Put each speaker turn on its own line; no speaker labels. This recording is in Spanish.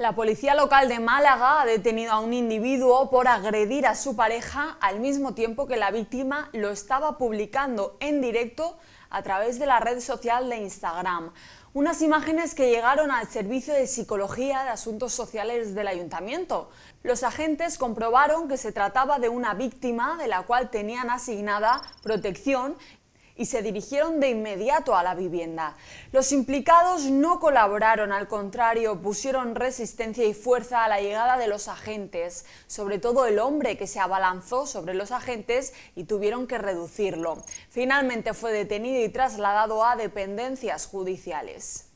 La policía local de Málaga ha detenido a un individuo por agredir a su pareja al mismo tiempo que la víctima lo estaba publicando en directo a través de la red social de Instagram. Unas imágenes que llegaron al Servicio de Psicología de Asuntos Sociales del Ayuntamiento. Los agentes comprobaron que se trataba de una víctima de la cual tenían asignada protección y se dirigieron de inmediato a la vivienda. Los implicados no colaboraron, al contrario, pusieron resistencia y fuerza a la llegada de los agentes, sobre todo el hombre que se abalanzó sobre los agentes y tuvieron que reducirlo. Finalmente fue detenido y trasladado a dependencias judiciales.